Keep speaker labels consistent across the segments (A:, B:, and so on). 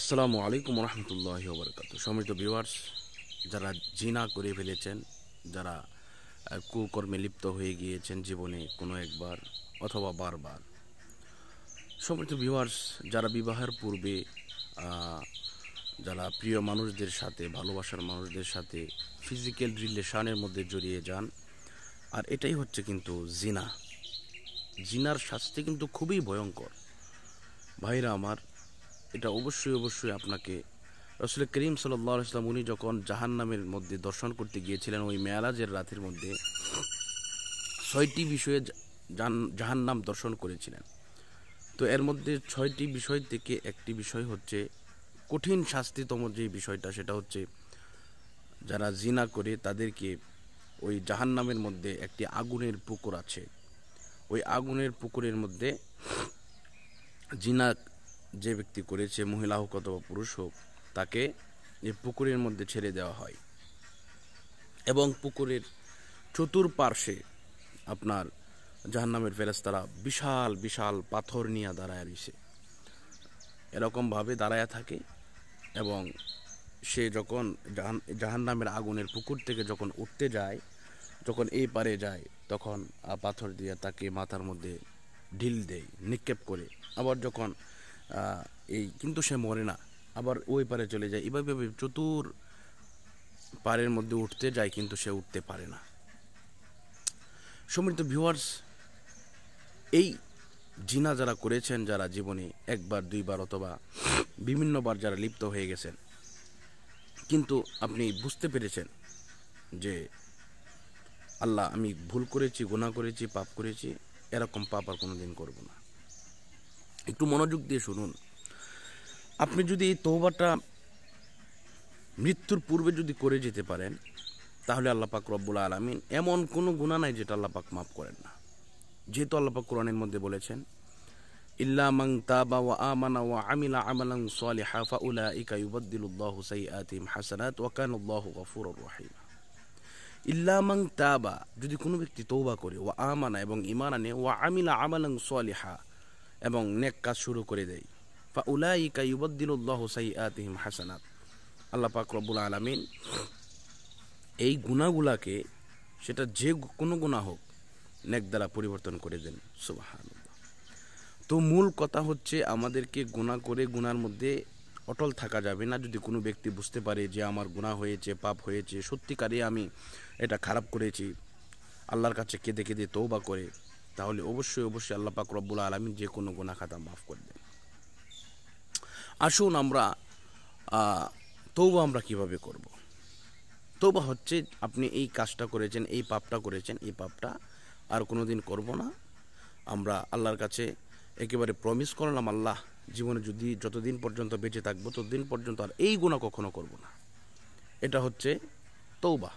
A: আসসালামু আলাইকুম রহমতুল্লাহ বরকাত সমৃদ্ধ ভিউয়ার্স যারা জিনা করে ফেলেছেন যারা কুকর্মে লিপ্ত হয়ে গিয়েছেন জীবনে কোনো একবার অথবা বারবার সমৃদ্ধ ভিউয়ার্স যারা বিবাহের পূর্বে যারা প্রিয় মানুষদের সাথে ভালোবাসার মানুষদের সাথে ফিজিক্যাল রিলেশানের মধ্যে জড়িয়ে যান আর এটাই হচ্ছে কিন্তু জিনা জিনার শাস্তি কিন্তু খুবই ভয়ঙ্কর ভাইরা আমার এটা অবশ্যই অবশ্যই আপনাকে রসুল করিম সাল্লাহ ইসলাম উনি যখন জাহান্নামের মধ্যে দর্শন করতে গিয়েছিলেন ওই মেয়ারাজের রাতের মধ্যে ছয়টি বিষয়ে জাহান জাহান্নাম দর্শন করেছিলেন তো এর মধ্যে ছয়টি বিষয় থেকে একটি বিষয় হচ্ছে কঠিন শাস্তিতম যে বিষয়টা সেটা হচ্ছে যারা জিনা করে তাদেরকে ওই জাহান্নামের মধ্যে একটি আগুনের পুকুর আছে ওই আগুনের পুকুরের মধ্যে জিনা যে ব্যক্তি করেছে মহিলা হোক অথবা পুরুষ হোক তাকে এই পুকুরের মধ্যে ছেড়ে দেওয়া হয় এবং পুকুরের চতুর্পার্শ্বে আপনার জাহান্নামের ফেরেস্তারা বিশাল বিশাল পাথর নিয়ে দাঁড়ায় রয়েছে এরকমভাবে দাঁড়ায় থাকে এবং সে যখন জাহান জাহান্নামের আগুনের পুকুর থেকে যখন উঠতে যায় যখন এই পারে যায় তখন পাথর দিয়ে তাকে মাথার মধ্যে ঢিল দেয় নিক্ষেপ করে আবার যখন এই কিন্তু সে মরে না আবার ওই পারে চলে যায় এভাবে চতুর পারের মধ্যে উঠতে যায় কিন্তু সে উঠতে পারে না সমৃদ্ধ ভিউয়ার্স এই জিনা যারা করেছেন যারা জীবনে একবার দুইবার অথবা বিভিন্নবার যারা লিপ্ত হয়ে গেছেন কিন্তু আপনি বুঝতে পেরেছেন যে আল্লাহ আমি ভুল করেছি গুণা করেছি পাপ করেছি এরকম পাপ আর কোনো দিন করবো না একটু মনোযোগ দিয়ে শুনুন আপনি যদি এই তৌবাটা মৃত্যুর পূর্বে যদি করে যেতে পারেন তাহলে আল্লাপাক রব্বুল আলমিন এমন কোনো গুণা নাই যেটা আল্লাপাক মাফ করেন না যেহেতু আল্লাপাক কোরআনের মধ্যে বলেছেন ইল্লা মাং তাবা ওয়া আমানা ওয়া আমিলা আমালাং সালিহা ফাউলাইকা ইউবাদদিলুল্লাহু সাইয়্যাতিহিম হাসানাত ওয়া কানাল্লাহু গফুরুর রহিম ইল্লা মাং তাবা যদি কোনো ব্যক্তি তৌবা করে ওয়া আমানা এবং ইমান আনে ওয়া আমিলা আমালাং সালিহা এবং নেক কাজ শুরু করে দেয় বা উলাই ইউবদ্দিনুল্লাহ সাই আতিহিম হাসানাত আল্লাহ পাক রব্বুল আলমিন এই গুণাগুলাকে সেটা যে কোনো গুণা হোক নেক দ্বারা পরিবর্তন করে দেন সুবাহ তো মূল কথা হচ্ছে আমাদেরকে গুণা করে গুণার মধ্যে অটল থাকা যাবে না যদি কোনো ব্যক্তি বুঝতে পারে যে আমার গুণা হয়েছে পাপ হয়েছে সত্যিকারে আমি এটা খারাপ করেছি আল্লাহর কাছে কেঁদে কেঁদে তৌবা করে তাহলে অবশ্যই অবশ্যই আল্লাহ পাক রব্বুল আলমিন যে কোনো গোনা খাতা মাফ করবেন আসুন আমরা তৌবা আমরা কিভাবে করব। তৌবা হচ্ছে আপনি এই কাজটা করেছেন এই পাপটা করেছেন এই পাপটা আর কোনো দিন করবো না আমরা আল্লাহর কাছে একেবারে প্রমিস করলাম আল্লাহ জীবনে যদি যতদিন পর্যন্ত বেঁচে থাকবো ততদিন পর্যন্ত আর এই গুণা কখনো করব না এটা হচ্ছে তৌবা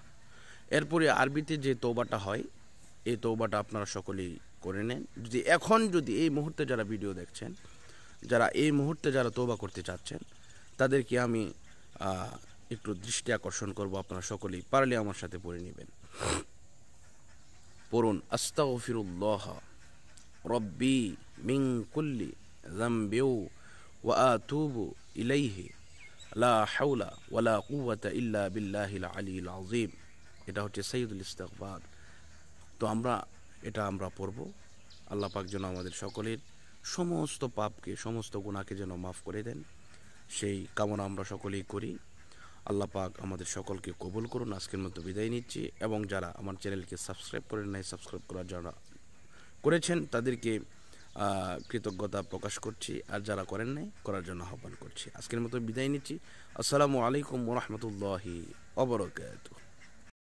A: এরপরে আরবিতে যে তৌবাটা হয় এই তৌবাটা আপনারা সকলেই করে নেন যদি এখন যদি এই মুহূর্তে যারা ভিডিও দেখছেন যারা এই মুহূর্তে যারা তোবা করতে চাচ্ছেন তাদেরকে আমি একটু দৃষ্টি আকর্ষণ করব আপনারা সকলেই পারলে আমার সাথে পড়ে নেবেন পড়ুন আস্তাগফিরুল্লাহ রব্বি মিং কুল্লি জামবিউ ওয়া আতুবু ইলাইহি লা হাওলা ওয়ালা কুওয়াতা ইল্লা বিল্লাহিল আলিল আযীম এটা হচ্ছে সাইয়দুল ইস্তিগফার তো আমরা এটা আমরা পড়ব আল্লাহ পাক যেন আমাদের সকলের সমস্ত পাপকে সমস্ত গুণাকে যেন মাফ করে দেন সেই কামনা আমরা সকলেই করি আল্লাহ পাক আমাদের সকলকে কবুল করুন আজকের মতো বিদায় নিচ্ছি এবং যারা আমার চ্যানেলকে সাবস্ক্রাইব করেন নাই সাবস্ক্রাইব করার যারা করেছেন তাদেরকে কৃতজ্ঞতা প্রকাশ করছি আর যারা করেন নাই করার জন্য আহ্বান করছি আজকের মতো বিদায় নিচ্ছি আসসালামু আলাইকুম রহমতুল্লাহি অবরকাত